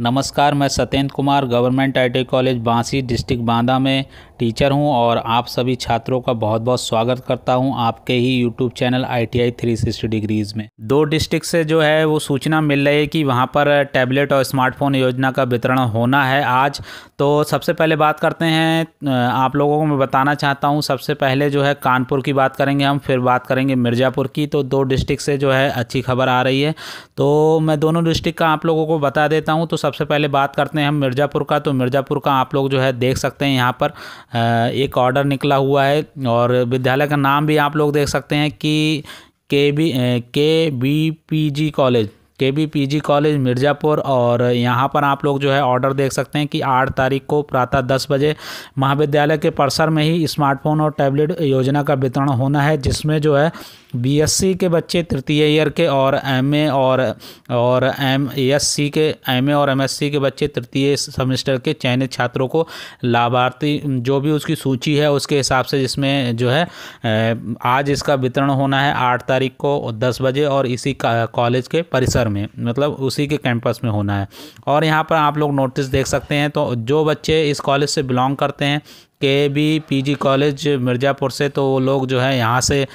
नमस्कार मैं Satyendra Kumar government I college Bansi district Banda में टीचर हूं और आप सभी छात्रों का बहुत बहुत स्वागत करता हूं आपके ही YouTube channel I T I three sixty degrees में दो डिस्ट्रिक्ट से जो है वो सूचना मिल रही है कि वहां पर टैबलेट और स्मार्टफोन योजना का वितरण होना है आज तो सबसे पहले बात करते हैं आप लोगों को मैं बताना चाहता हूँ सबसे पहले जो है कानपुर की बात करेंगे हम फिर बात करेंगे मिर्ज़ापुर की तो दो डिस्ट्रिक्ट से जो है अच्छी खबर आ रही है तो मैं दोनों डिस्ट्रिक्ट का आप लोगों को बता देता हूँ तो सबसे पहले बात करते हैं हम मिर्ज़ापुर का तो मिर्ज़ापुर का आप लोग जो है देख सकते हैं यहाँ पर एक ऑर्डर निकला हुआ है और विद्यालय का नाम भी आप लोग देख सकते हैं कि K B K B P G college के B P G college Mirzapur और यहाँ पर आप लोग जो है ऑर्डर देख सकते हैं कि आठ तारीख को प्रातः दस बजे महाविद्यालय के परिसर में ही स्मार्टफोन और टैबलेट योजना का वितरण होना है जिसमें जो है बीएससी के बच्चे तृतीय ईयर के और एमए और और एम एससी के एमए और एमएससी के बच्चे तृतीय सेमेस्टर के चयनित छात्रों को लाभार्थी जो भी उसकी सूची है उसके हिसाब से जिसमें जो है आज इसका वितरण होना है आठ तारीख को दस बजे और इसी कॉलेज के परिसर सेंटर में मतलब उसी के कैंपस में होना है और यहाँ पर आप लोग नोटिस देख सकते हैं तो जो बच्चे इस कॉलेज से बिलोंग करते हैं के बी जी कॉलेज मिर्ज़ापुर से तो वो लोग जो है यहाँ से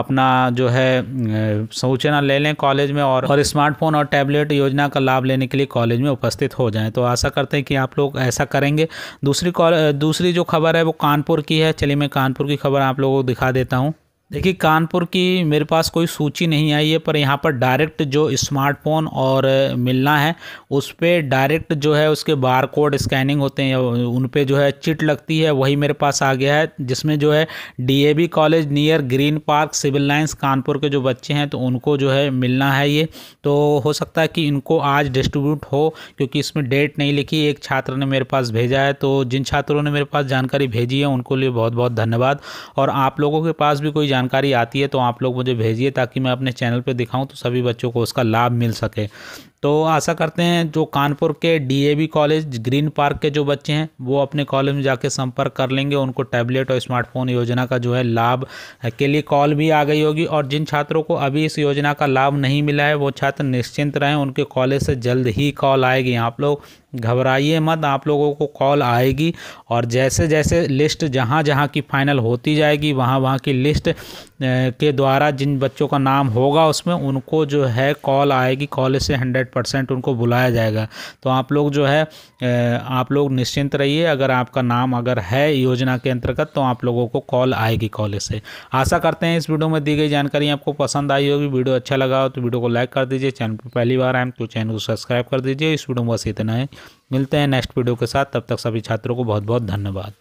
अपना जो है सूचना ले लें कॉलेज में और और स्मार्टफोन और टैबलेट योजना का लाभ लेने के लिए कॉलेज में उपस्थित हो जाएं तो आशा करते हैं कि आप लोग ऐसा करेंगे दूसरी दूसरी जो खबर है वो कानपुर की है चलिए मैं कानपुर की खबर आप लोगों को दिखा देता हूँ देखिए कानपुर की मेरे पास कोई सूची नहीं आई है पर यहाँ पर डायरेक्ट जो स्मार्टफोन और मिलना है उस पर डायरेक्ट जो है उसके बार कोड स्कैनिंग होते हैं उन पर जो है चिट लगती है वही मेरे पास आ गया है जिसमें जो है DAB college near Green Park Civil Lines Kanpur के जो बच्चे हैं तो उनको जो है मिलना है ये तो हो सकता है कि इनको आज डिस्ट्रीब्यूट हो क्योंकि इसमें डेट नहीं लिखी एक छात्र ने मेरे पास भेजा है तो जिन छात्रों ने मेरे पास जानकारी भेजी है उनको लिए बहुत बहुत धन्यवाद और आप लोगों के पास भी कोई जानकारी आती है तो आप लोग मुझे भेजिए ताकि मैं अपने चैनल पर दिखाऊँ तो सभी बच्चों को उसका लाभ मिल सके तो आशा करते हैं जो कानपुर के डीएवी कॉलेज ग्रीन पार्क के जो बच्चे हैं वो अपने कॉलेज में जाके संपर्क कर लेंगे उनको टैबलेट और स्मार्टफोन योजना का जो है लाभ के लिए कॉल भी आ गई होगी और जिन छात्रों को अभी इस योजना का लाभ नहीं मिला है वो छात्र निश्चिंत रहें उनके कॉलेज से जल्द ही कॉल आएगी आप लोग घबराइए मत आप लोगों को कॉल आएगी और जैसे जैसे लिस्ट जहाँ जहाँ की फ़ाइनल होती जाएगी वहाँ वहाँ की लिस्ट के द्वारा जिन बच्चों का नाम होगा उसमें उनको जो है कॉल आएगी कॉल से हंड्रेड परसेंट उनको बुलाया जाएगा तो आप लोग जो है आप लोग निश्चिंत रहिए अगर आपका नाम अगर है योजना के अंतर्गत तो आप लोगों को कॉल आएगी कॉलेज से आशा करते हैं इस वीडियो में दी गई जानकारी आपको पसंद आई होगी वीडियो अच्छा लगा हो तो वीडियो को लाइक कर दीजिए चैनल पर पहली बार आए तो चैनल को सब्सक्राइब कर दीजिए इस वीडियो में बस इतना है मिलते हैं नेक्स्ट वीडियो के साथ तब तक सभी छात्रों को बहुत बहुत धन्यवाद